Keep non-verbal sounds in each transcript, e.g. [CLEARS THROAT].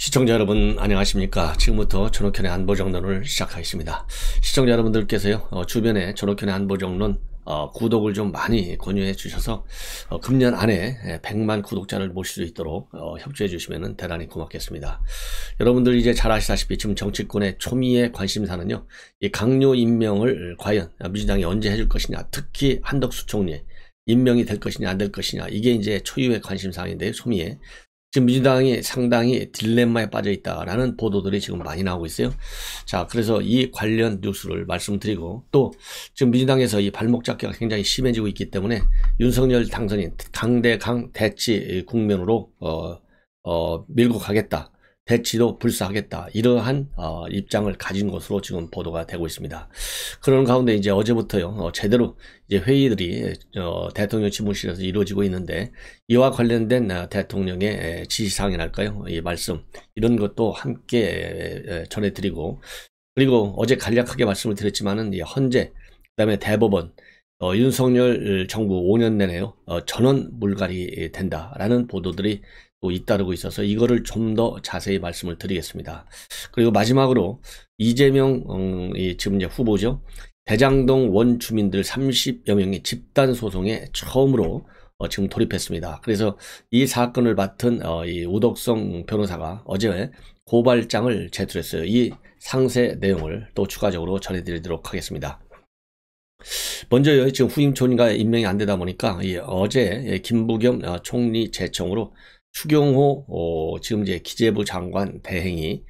시청자 여러분 안녕하십니까 지금부터 전옥현의 안보정론을 시작하겠습니다 시청자 여러분들께서요 어, 주변에 전옥현의 안보정론 어, 구독을 좀 많이 권유해 주셔서 어, 금년 안에 100만 예, 구독자를 모실 수 있도록 어, 협조해 주시면 대단히 고맙겠습니다 여러분들 이제 잘 아시다시피 지금 정치권의 초미의 관심사는요 이 강요 임명을 과연 민주당이 언제 해줄 것이냐 특히 한덕수 총리 임명이 될 것이냐 안 될 것이냐 이게 이제 초유의 관심사항인데요 소미의 지금 민주당이 상당히 딜레마에 빠져 있다라는 보도들이 지금 많이 나오고 있어요. 자, 그래서 이 관련 뉴스를 말씀드리고 또 지금 민주당에서 이 발목 잡기가 굉장히 심해지고 있기 때문에 윤석열 당선인 강대강 대치 국면으로 어, 어, 밀고 가겠다. 배치도 불사하겠다 이러한 어, 입장을 가진 것으로 지금 보도가 되고 있습니다. 그런 가운데 이제 어제부터요 어, 제대로 이제 회의들이 어, 대통령 집무실에서 이루어지고 있는데 이와 관련된 어, 대통령의 지시사항이랄까요 이 말씀 이런 것도 함께 에, 에, 전해드리고 그리고 어제 간략하게 말씀을 드렸지만은 이 헌재 그다음에 대법원 어, 윤석열 정부 5년 내내요 어, 전원 물갈이 된다라는 보도들이 또 잇따르고 있어서 이거를 좀 더 자세히 말씀을 드리겠습니다. 그리고 마지막으로 이재명 음, 이 지금 이제 후보죠 대장동 원주민들 30여 명이 집단 소송에 처음으로 어, 지금 돌입했습니다. 그래서 이 사건을 맡은 어, 이 우덕성 변호사가 어제 고발장을 제출했어요. 이 상세 내용을 또 추가적으로 전해드리도록 하겠습니다. 먼저 지금 후임촌인가 임명이 안 되다 보니까 어제 김부겸 어, 총리 제청으로 추경호 어, 지금 이제 기재부 장관 대행이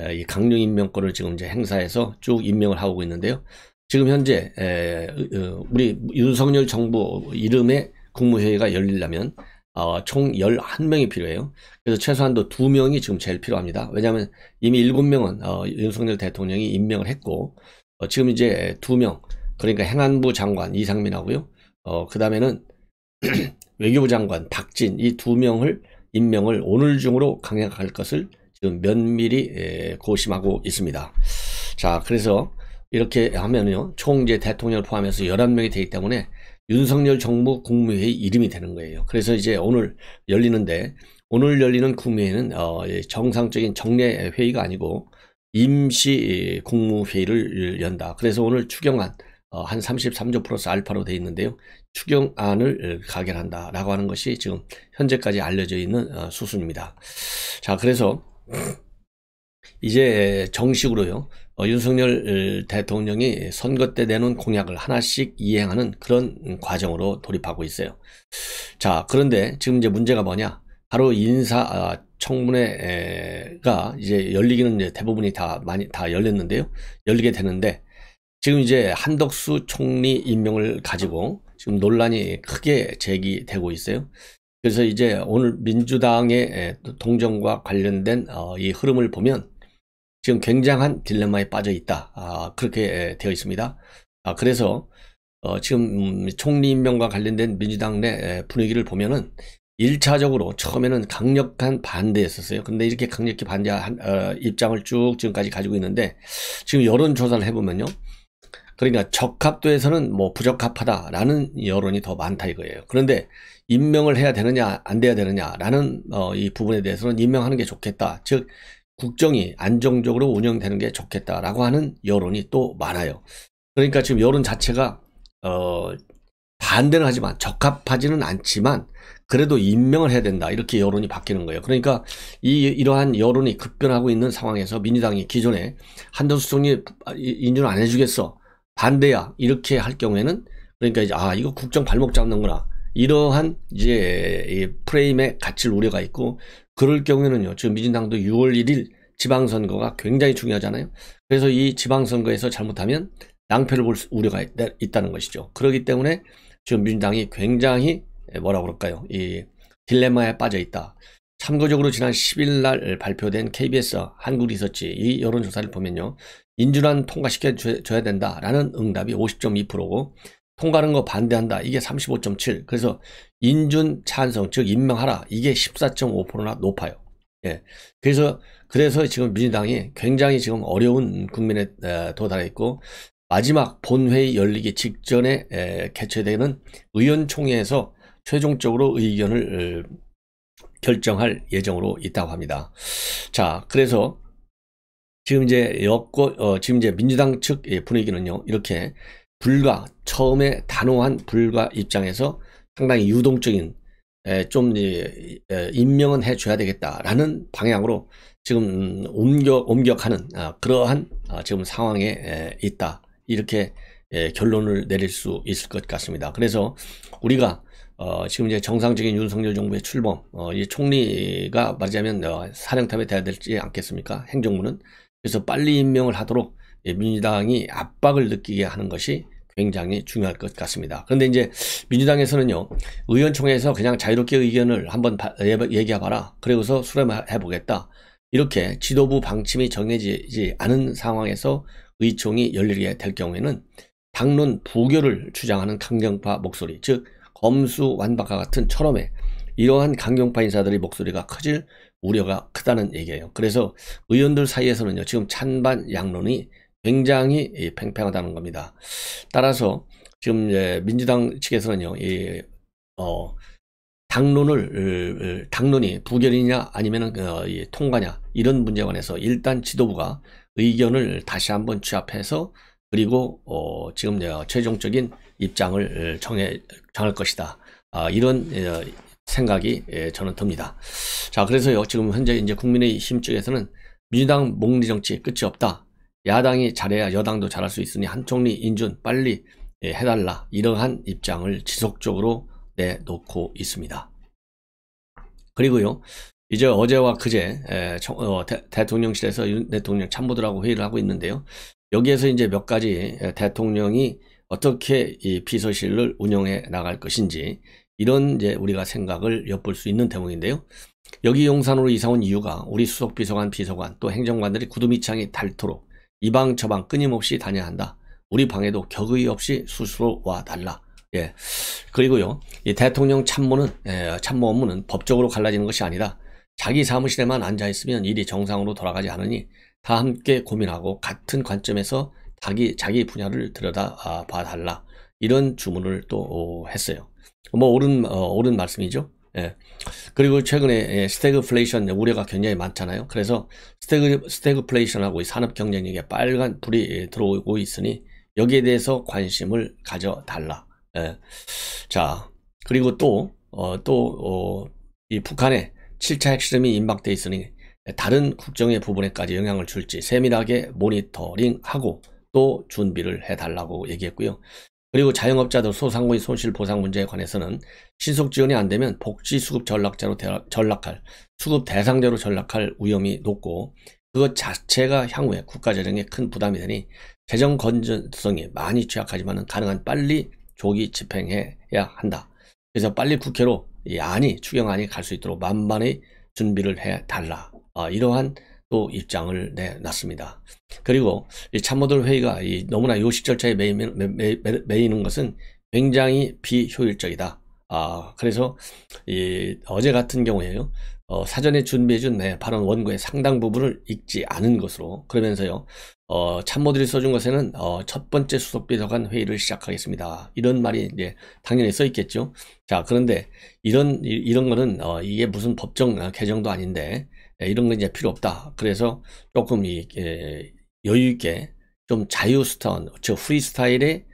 어, 이 강릉 임명권을 지금 이제 행사해서 쭉 임명을 하고 있는데요. 지금 현재 우리 윤석열 정부 이름의 국무회의가 열리려면 총 11명이 필요해요. 그래서 최소한도 2명이 지금 제일 필요합니다. 왜냐하면 이미 7명은 윤석열 대통령이 임명을 했고 지금 이제 2명 그러니까 행안부 장관 이상민하고요. 어, 그 다음에는 [CLEARS THROAT] 외교부 장관 박진 이 두 명을 임명을 오늘 중으로 강행할 것을 지금 면밀히 에, 고심하고 있습니다. 자, 그래서 이렇게 하면요. 총재 대통령을 포함해서 11명이 되기 때문에 윤석열 정부 국무회의 이름이 되는 거예요. 그래서 이제 오늘 열리는데 오늘 열리는 국무회의는 어, 예, 정상적인 정례 회의가 아니고 임시 국무회의를 연다. 그래서 오늘 추경안 어, 한 33조 플러스 알파로 되어 있는데요. 추경안을 어, 가결한다라고 하는 것이 지금 현재까지 알려져 있는 어, 수순입니다. 자, 그래서 이제 정식으로요. 윤석열 대통령이 선거 때 내놓은 공약을 하나씩 이행하는 그런 과정으로 돌입하고 있어요. 자, 그런데 지금 이제 문제가 뭐냐? 바로 인사 아, 청문회가 이제 열리기는 이제 대부분이 다 많이 다 열렸는데요. 열리게 되는데 지금 이제 한덕수 총리 임명을 가지고 지금 논란이 크게 제기되고 있어요. 그래서 이제 오늘 민주당의 동정과 관련된 어, 이 흐름을 보면 지금 굉장한 딜레마에 빠져 있다. 아, 그렇게 되어 있습니다. 아, 그래서 어, 지금 총리 임명과 관련된 민주당 내 분위기를 보면은 1차적으로 처음에는 강력한 반대였었어요. 근데 이렇게 강력히 반대한 어, 입장을 쭉 지금까지 가지고 있는데 지금 여론조사를 해보면요. 그러니까 적합도에서는 뭐 부적합하다라는 여론이 더 많다 이거예요. 그런데 임명을 해야 되느냐 안 돼야 되느냐라는 어, 이 부분에 대해서는 임명하는 게 좋겠다. 즉 국정이 안정적으로 운영되는 게 좋겠다라고 하는 여론이 또 많아요. 그러니까 지금 여론 자체가 어, 반대는 하지만 적합하지는 않지만 그래도 임명을 해야 된다 이렇게 여론이 바뀌는 거예요. 그러니까 이 이러한 여론이 급변하고 있는 상황에서 민주당이 기존에 한전수 총리 인준 안 해주겠어 반대야 이렇게 할 경우에는 그러니까 이제 아 이거 국정 발목 잡는구나 이러한 이제 프레임에 갇힐 우려가 있고 그럴 경우에는요 지금 민진당도 6월 1일 지방선거가 굉장히 중요하잖아요 그래서 이 지방선거에서 잘못하면 낭패를 볼 우려가 있, 다는 것이죠 그러기 때문에 지금 민주당이 굉장히 뭐라 그럴까요 이 딜레마에 빠져 있다 참고적으로 지난 10일 날 발표된 KBS 한국리서치 이 여론조사를 보면요 인준안 통과시켜 줘야 된다라는 응답이 50.2%고 통과하는 거 반대한다 이게 35.7 그래서 인준 찬성 즉 임명하라 이게 14.5%나 높아요. 예. 그래서 그래서 지금 민주당이 굉장히 지금 어려운 국민에 도달해 있고 마지막 본회의 열리기 직전 에, 개최되는 의원총회에서 최종적으로 의견을 결정할 예정으로 있다고 합니다. 자, 그래서 지금 이제 여권, 어, 지금 이제 민주당 측 예, 분위기는요, 이렇게 불과 처음에 단호한 불과 입장에서 상당히 유동적인, 에, 예, 좀, 이, 에, 예, 임명은 해줘야 되겠다라는 방향으로 지금 옮겨, 옮겨가는 아, 그러한, 아, 지금 상황에 에, 있다. 이렇게 에, 결론을 내릴 수 있을 것 같습니다. 그래서 우리가 어, 지금 이제 정상적인 윤석열 정부의 출범, 어, 이 총리가 말하자면 어, 사령탑에 돼야 될지 않겠습니까? 행정부는 그래서 빨리 임명을 하도록 예, 민주당이 압박을 느끼게 하는 것이 굉장히 중요할 것 같습니다. 그런데 이제 민주당에서는요, 의원총회에서 그냥 자유롭게 의견을 한번 예, 얘기해봐라. 그리고서 수렴해보겠다. 이렇게 지도부 방침이 정해지지 않은 상황에서 의총이 열리게 될 경우에는 당론 부결을 주장하는 강경파 목소리, 즉 검수 완박과 같은 철험에 이러한 강경파 인사들의 목소리가 커질 우려가 크다는 얘기예요. 그래서 의원들 사이에서는요, 지금 찬반 양론이 굉장히 팽팽하다는 겁니다. 따라서 지금 예, 민주당 측에서는요, 이, 어, 당론을, 당론이 부결이냐 아니면 어, 이, 통과냐 이런 문제에 관해서 일단 지도부가 의견을 다시 한번 취합해서 그리고 어, 지금 최종적인 입장을 어, 정해 정할 것이다. 아, 이런 어, 생각이 예, 저는 듭니다. 자, 그래서 지금 현재 이제 국민의힘 쪽에서는 민주당 목리 정치 끝이 없다. 야당이 잘해야 여당도 잘할 수 있으니 한총리 인준 빨리 예, 해달라. 이러한 입장을 지속적으로 내놓고 있습니다. 그리고요, 이제 어제와 그제 에, 예, 청, 어, 대, 대통령실에서 윤 대통령 참모들하고 회의를 하고 있는데요. 여기에서 이제 몇 가지 예, 대통령이 어떻게 이 비서실을 운영해 나갈 것인지 이런 이제 우리가 생각을 엿볼 수 있는 대목인데요. 여기 용산으로 이사 온 이유가 우리 수석 비서관, 비서관 또 행정관들이 구두미창이 닳도록 이방 저방 끊임없이 다녀야 한다. 우리 방에도 격의 없이 스스로 와 달라. 예. 그리고요, 이 대통령 참모는, 예, 참모 업무는 법적으로 갈라지는 것이 아니다. 자기 사무실에만 앉아있으면 일이 정상으로 돌아가지 않으니 다 함께 고민하고 같은 관점에서 자기, 자기 분야를 들여다 봐 달라. 이런 주문을 또 했어요. 뭐 옳은 어, 옳은 말씀이죠. 예. 그리고 최근에 예, 스태그플레이션 우려가 굉장히 많잖아요. 그래서 스태그 스태그플레이션하고 산업 경쟁력에 빨간 불이 예, 들어오고 있으니 여기에 대해서 관심을 가져 달라. 예. 자, 그리고 또 어, 또 어, 이 북한의 7차 핵실험이 임박돼 있으니 다른 국정의 부분에까지 영향을 줄지 세밀하게 모니터링하고 또 준비를 해달라고 얘기했고요. 그리고 자영업자들 소상공인 손실보상 문제에 관해서는 신속 지원이 안 되면 복지 수급 전락자로 전락할 수급 대상자로 전락할 위험이 높고 그것 자체가 향후에 국가 재정에 큰 부담이 되니 재정 건전성이 많이 취약하지만 가능한 빨리 조기 집행해야 한다. 그래서 빨리 국회로 이 안이 추경안이 갈 수 있도록 만반의 준비를 해 달라. 아, 이러한 또 입장을 내놨습니다. 그리고 이 참모들 회의가 이 너무나 요식 절차에 매이, 매, 이는 것은 굉장히 비효율적이다. 아, 그래서 이 어제 같은 경우에요. 어, 사전에 준비해준 내 발언 원고의 상당 부분을 읽지 않은 것으로 그러면서요 어, 참모들이 써준 것에는 어, 첫 번째 수석비서관 회의를 시작하겠습니다 이런 말이 이제 당연히 써 있겠죠 자 그런데 이런 이, 런 거는 어, 이게 무슨 법정 어, 개정도 아닌데 네, 이런 건 이제 필요 없다. 그래서 조금 이 예, 여유 있게 좀 자유 스타운즉 프리스타일의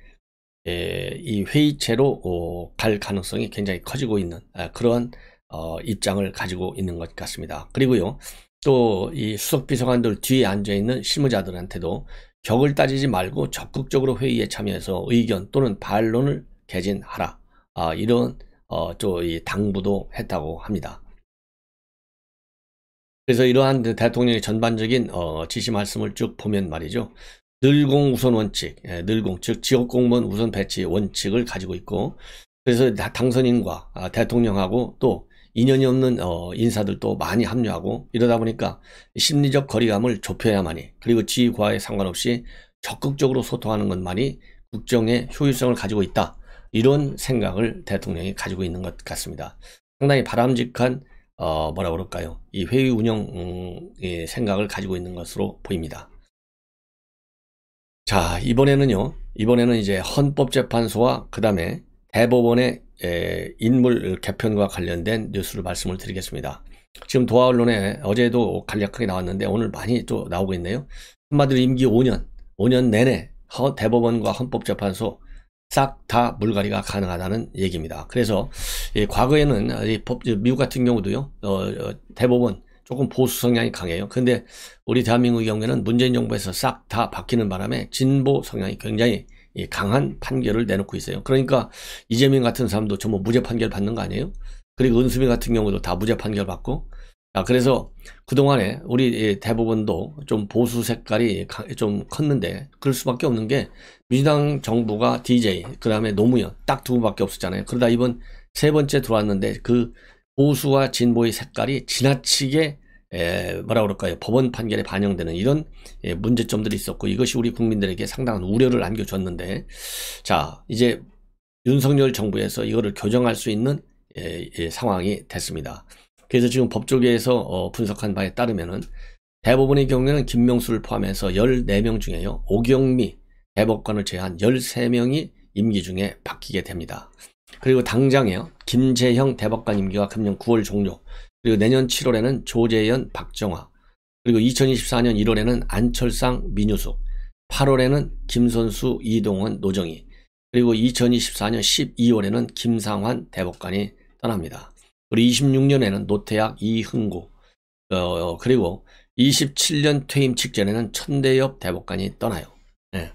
예, 이 회의체로 어, 갈 가능성이 굉장히 커지고 있는 아, 그런 어, 입장을 가지고 있는 것 같습니다. 그리고요. 또 이 수석 비서관들 뒤에 앉아 있는 실무자들한테도 격을 따지지 말고 적극적으로 회의에 참여해서 의견 또는 반론을 개진하라. 아, 이런 어, 또이 당부도 했다고 합니다. 그래서 이러한 대통령의 전반적인 어, 지시 말씀을 쭉 보면 말이죠. 늘공 우선 원칙, 예, 늘공 즉 지역 공무원 우선 배치 원칙을 가지고 있고 그래서 당선인과 아, 대통령하고 또 인연이 없는 어, 인사들도 많이 합류하고 이러다 보니까 심리적 거리감을 좁혀야만이 그리고 지휘과에 상관없이 적극적으로 소통하는 것만이 국정의 효율성을 가지고 있다. 이런 생각을 대통령이 가지고 있는 것 같습니다. 상당히 바람직한 어, 뭐라 그럴까요? 이 회의 운영의 생각을 가지고 있는 것으로 보입니다. 자, 이번에는요. 이번에는 이제 헌법재판소와 그 다음에 대법원의 에, 인물 개편과 관련된 뉴스를 말씀을 드리겠습니다. 지금 도하 언론에 어제도 간략하게 나왔는데 오늘 많이 또 나오고 있네요. 한마디로 임기 5년, 5년 내내 대법원과 헌법재판소 싹다 물갈이가 가능하다는 얘기입니다. 그래서 예, 과거에는 이 법, 미국 같은 경우도요 어, 어, 대법원 조금 보수 성향이 강해요. 그런데 우리 대한민국의 경우에는 문재인 정부에서 싹 다 바뀌는 바람에 진보 성향이 굉장히 강한 판결을 내놓고 있어요. 그러니까 이재민 같은 사람도 전부 무죄 판결 받는 거 아니에요? 그리고 은수민 같은 경우도 다 무죄 판결 받고 아, 그래서 그동안에 우리 대부분도 좀 보수 색깔이 좀 컸는데 그럴 수밖에 없는 게 민주당 정부가 DJ, 그 다음에 노무현 딱 두 분밖에 없었잖아요. 그러다 이번 세 번째 들어왔는데 그 보수와 진보의 색깔이 지나치게 에, 뭐라 그럴까요? 법원 판결에 반영되는 이런 에, 예, 문제점들이 있었고 이것이 우리 국민들에게 상당한 우려를 안겨줬는데 자 이제 윤석열 정부에서 이거를 교정할 수 있는 에, 예, 상황이 됐습니다. 그래서 지금 법조계에서 어, 분석한 바에 따르면은 대법원의 경우에는 김명수를 포함해서 14명 중에요. 오경미 대법관을 제외한 13명이 임기 중에 바뀌게 됩니다. 그리고 당장에요. 김재형 대법관 임기가 금년 9월 종료. 그리고 내년 7월에는 조재현, 박정화. 그리고 2024년 1월에는 안철상, 민유숙. 8월에는 김선수, 이동원, 노정희. 그리고 2024년 12월에는 김상환 대법관이 떠납니다. 그리고 26년에는 노태학 이흥구 어, 어, 그리고 27년 퇴임 직전에는 천대엽 대법관이 떠나요. 예.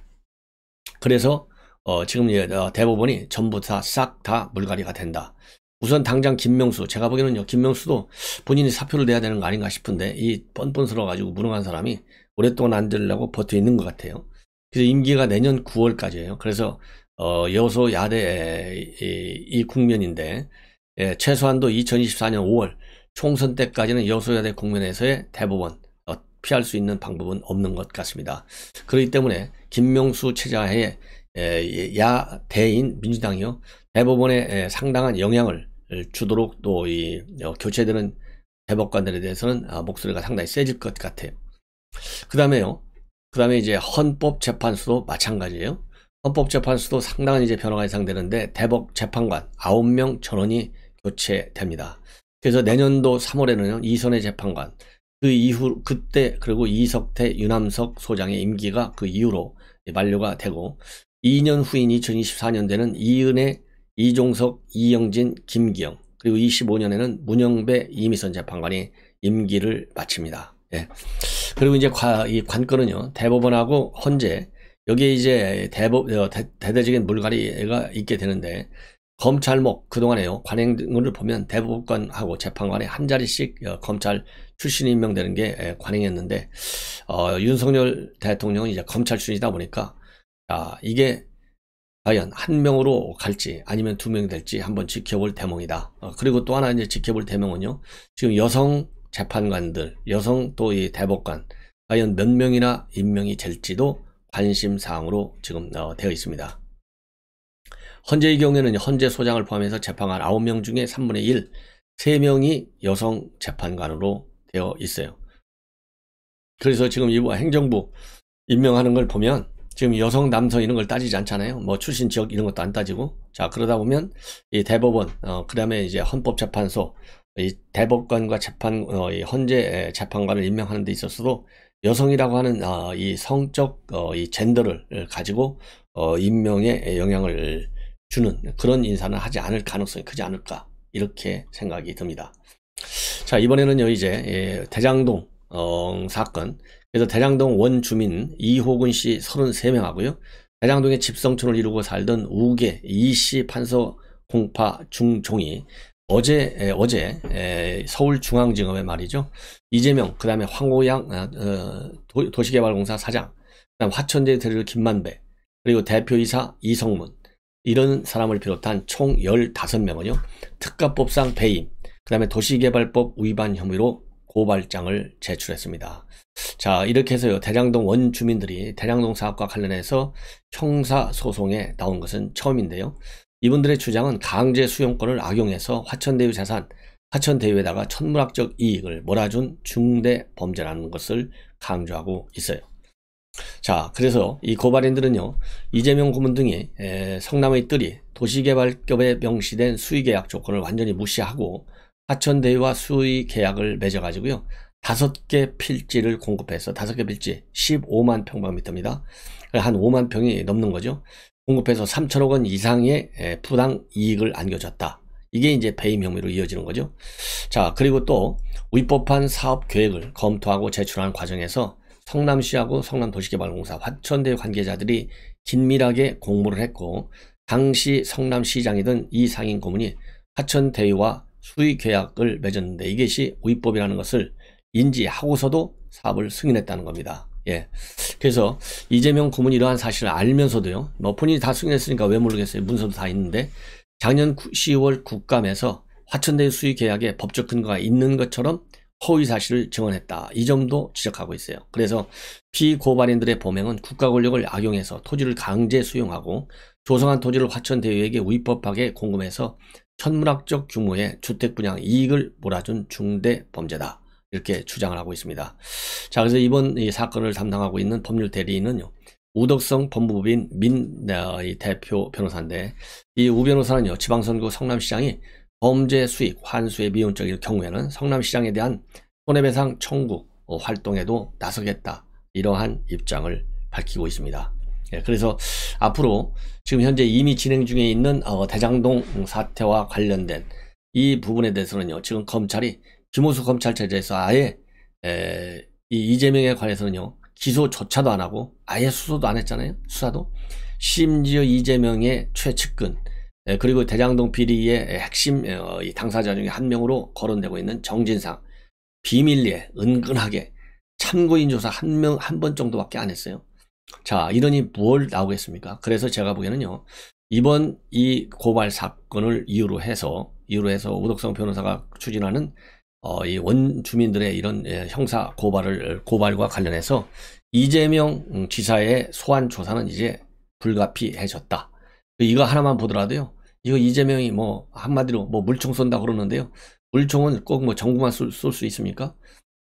그래서 어, 지금 어, 대법원이 전부 다 싹다 다 물갈이가 된다. 우선 당장 김명수 제가 보기에는요 김명수도 본인이 사표를 내야 되는 거 아닌가 싶은데 이 뻔뻔스러워 가지고 무능한 사람이 오랫동안 안 들려고 버텨 있는 것 같아요. 그래서 임기가 내년 9월까지예요. 그래서 어, 여소 야대 이, 이 국면인데 예, 최소한도 2024년 5월 총선 때까지는 여소야대 국면에서의 대법원 어, 피할 수 있는 방법은 없는 것 같습니다. 그렇기 때문에 김명수 체자의 예, 예, 야 대인 민주당이요 대법원에 예, 상당한 영향을 주도록 또이 어, 교체되는 대법관들에 대해서는 아, 목소리가 상당히 세질 것 같아요. 그 다음에요. 그 다음에 이제 헌법재판소도 마찬가지예요. 헌법재판소도 상당한 이제 변화가 예상되는데 대법 재판관 9명 전원이 교체됩니다. 그래서 내년도 3월에는 이선의 재판관, 그 이후, 그때, 그리고 이석태, 유남석 소장의 임기가 그 이후로 만료가 되고, 2년 후인 2024년대는 이은혜, 이종석, 이영진, 김기영, 그리고 25년에는 문영배, 이미선 재판관이 임기를 마칩니다. 예. 그리고 이제 과, 이 관건은요, 대법원하고 헌재, 여기에 이제 대법, 어, 대대적인 물갈이가 있게 되는데, 검찰목 그동안에요 관행을 보면 대법관하고 재판관에 한 자리씩 어, 검찰 출신이 임명되는 게 관행이었는데 어, 윤석열 대통령은 이제 검찰 출신이다 보니까 아, 이게 과연 한 명으로 갈지 아니면 두 명이 될지 한번 지켜볼 대목이다. 어, 그리고 또 하나 이제 지켜볼 대목은요. 지금 여성 재판관들, 여성 또 이 대법관 과연 몇 명이나 임명이 될지도 관심 사항으로 지금 어, 되어 있습니다. 헌재의 경우에는 헌재 소장을 포함해서 재판관 9명 중에 3분의 1, 3명이 여성 재판관으로 되어 있어요. 그래서 지금 이 행정부 임명하는 걸 보면 지금 여성, 남성 이런 걸 따지지 않잖아요. 뭐 출신 지역 이런 것도 안 따지고. 자, 그러다 보면 이 대법원, 어, 그 다음에 이제 헌법재판소, 이 대법관과 재판, 어, 이 헌재 재판관을 임명하는 데 있어서도 여성이라고 하는 어, 이 성적, 어, 이 젠더를 가지고 어, 임명에 영향을 주는 그런 인사는 하지 않을 가능성이 크지 않을까 이렇게 생각이 듭니다. 자 이번에는요 이제 예, 대장동 어, 사건 그래서 대장동 원주민 이호근 씨 33명하고요 대장동의 집성촌을 이루고 살던 우계 이 씨 판서 공파 중종이 어제 에, 예, 어제 에, 예, 서울중앙지검에 말이죠 이재명 그다음에 황호양 아, 어, 도, 시개발공사 사장 그다음 화천대유 대리를 김만배 그리고 대표이사 이성문 이런 사람을 비롯한 총 15명은요. 특가법상 배임, 그 다음에 도시개발법 위반 혐의로 고발장을 제출했습니다. 자 이렇게 해서요. 대장동 원주민들이 대장동 사업과 관련해서 형사소송에 나온 것은 처음인데요. 이분들의 주장은 강제 수용권을 악용해서 화천대유 재산, 화천대유에다가 천문학적 이익을 몰아준 중대 범죄라는 것을 강조하고 있어요. 자, 그래서 이 고발인들은요, 이재명 고문 등이 에, 성남의 뜰이 도시개발법에 명시된 수의계약 조건을 완전히 무시하고 하천대와 수의계약을 맺어가지고요, 다섯 개 필지를 공급해서 다섯 개 필지 15만 평방미터입니다. 그러니까 한 5만 평이 넘는 거죠. 공급해서 3천억 원 이상의 에, 부당 이익을 안겨줬다. 이게 이제 배임 혐의로 이어지는 거죠. 자, 그리고 또 위법한 사업 계획을 검토하고 제출하는 과정에서 성남시하고 성남도시개발공사 화천대 관계자들이 긴밀하게 공모를 했고 당시 성남시장이던 이상인 고문이 화천대유와 수의 계약을 맺었는데 이것이 위법이라는 것을 인지하고서도 사업을 승인했다는 겁니다. 예. 그래서 이재명 고문이 이러한 사실을 알면서도요. 뭐 본인이 다 승인했으니까 왜 모르겠어요. 문서도 다 있는데 작년 10월 국감에서 화천대유 수의 계약에 법적 근거가 있는 것처럼 허위 사실을 증언했다. 이 점도 지적하고 있어요. 그래서 피고발인들의 범행은 국가 권력을 악용해서 토지를 강제 수용하고 조성한 토지를 화천 대유에게 위법하게 공금해서 천문학적 규모의 주택 분양 이익을 몰아준 중대 범죄다. 이렇게 주장을 하고 있습니다. 자, 그래서 이번 이 사건을 담당하고 있는 법률 대리인은요. 우덕성 법무부인민 어, 대표 변호사인데 이 우 변호사는요 지방선거 성남시장이 범죄 수익, 환수의 미온적일 경우에는 성남시장에 대한 손해배상 청구 어, 활동에도 나서겠다. 이러한 입장을 밝히고 있습니다. 예, 그래서 앞으로 지금 현재 이미 진행 중에 있는 어, 대장동 사태와 관련된 이 부분에 대해서는요, 지금 검찰이 김호수 검찰체제에서 아예 이 이재명에 관해서는요, 기소조차도 안 하고 아예 수소도 안 했잖아요. 수사도. 심지어 이재명의 최측근, 예, 그리고 대장동 비리의 핵심 어, 당사자 중에 한 명으로 거론되고 있는 정진상 비밀리에 은근하게 참고인 조사 한 명 한 번 정도밖에 안 했어요. 자 이러니 무얼 나오겠습니까? 그래서 제가 보기에는요 이번 이 고발 사건을 이유로 해서 이유로 해서 오덕성 변호사가 추진하는 어, 이 원주민들의 이런 예, 형사 고발을 고발과 관련해서 이재명 지사의 소환 조사는 이제 불가피해졌다. 이거 하나만 보더라도요. 이거 이재명이 뭐 한마디로 뭐 물총 쏜다 그러는데요. 물총은 꼭 뭐 정부만 쏠 수 있습니까?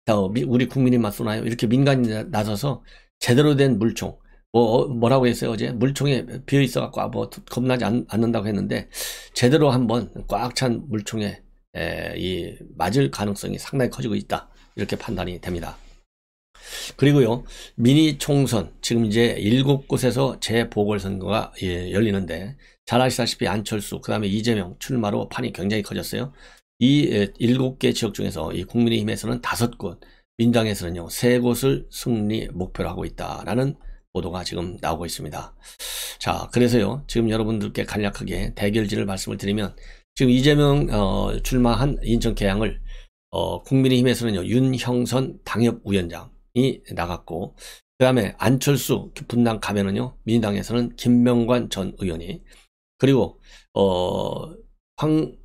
다 어, 우리 국민이만 쏘나요? 이렇게 민간이 나서서 제대로 된 물총 뭐 어, 뭐라고 했어요 어제 물총에 비어 있어 갖고 아, 뭐 겁나지 않, 는다고 했는데 제대로 한번 꽉 찬 물총에 에, 이 맞을 가능성이 상당히 커지고 있다 이렇게 판단이 됩니다. 그리고요, 미니 총선, 지금 이제 일곱 곳에서 재보궐선거가 예, 열리는데, 잘 아시다시피 안철수, 그 다음에 이재명 출마로 판이 굉장히 커졌어요. 이 예, 일곱 개 지역 중에서 이 국민의힘에서는 다섯 곳, 민당에서는요, 세 곳을 승리 목표로 하고 있다라는 보도가 지금 나오고 있습니다. 자, 그래서요, 지금 여러분들께 간략하게 대결지를 말씀을 드리면, 지금 이재명 어, 출마한 인천 개항을 어, 국민의힘에서는요, 윤형선 당협위원장, 민주당이 나갔고 그 다음에 안철수 분당 가면은요 민주당에서는 김명관 전 의원이 그리고 어황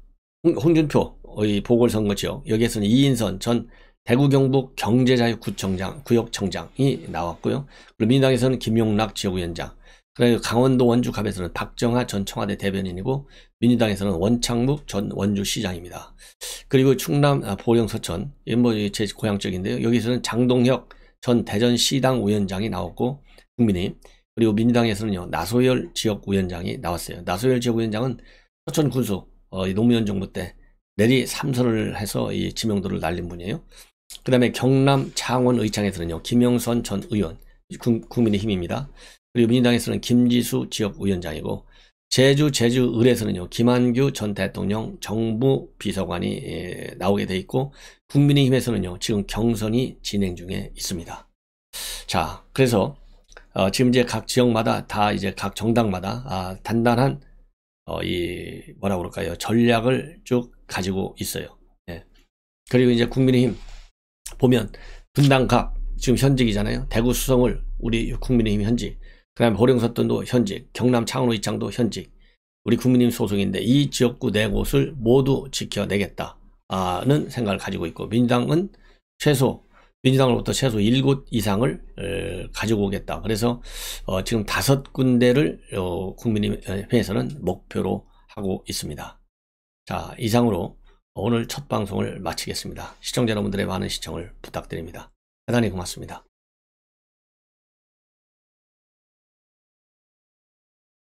홍준표의 보궐선거 지역 여기에서는 이인선 전 대구 경북 경제자유구청장 구역청장이 나왔고요 그리고 민주당에서는 김용락 지역위원장 그래서 강원도 원주갑에서는 박정하 전 청와대 대변인이고 민주당에서는 원창묵 전 원주시장입니다. 그리고 충남 아, 보령 서천 뭐제 고향 쪽인데요. 여기서는 장동혁 전 대전시당 위원장이 나왔고 국민의 그리고 민주당에서는요 나소열 지역 위원장이 나왔어요. 나소열 지역 위원장은 서천 군수 어, 노무현 정부 때 내리 삼선을 해서 이 지명도를 날린 분이에요. 그 다음에 경남 창원의창에서는요 김영선 전 의원 국민의힘입니다. 그리고 민주당에서는 김지수 지역위원장이고 제주 제주을에서는요 김한규 전 대통령 정부 비서관이 예, 나오게 돼 있고 국민의힘에서는요 지금 경선이 진행 중에 있습니다. 자 그래서 어, 지금 이제 각 지역마다 다 이제 각 정당마다 아, 단단한 어, 이 뭐라 그럴까요 전략을 쭉 가지고 있어요. 예. 그리고 이제 국민의힘 보면 분당각 지금 현직이잖아요. 대구 수성을 우리 국민의힘 현직 그다음에 보령서떤도 현직, 경남 창원로 이창도 현직, 우리 국민님 소속인데 이 지역구 네 곳을 모두 지켜내겠다는 생각을 가지고 있고 민주당은 최소 민주당으로부터 최소 7곳 이상을 어, 가지고 오겠다. 그래서 어, 지금 다섯 군데를 어, 국민의회에서는 어, 목표로 하고 있습니다. 자 이상으로 오늘 첫 방송을 마치겠습니다. 시청자 여러분들의 많은 시청을 부탁드립니다. 대단히 고맙습니다.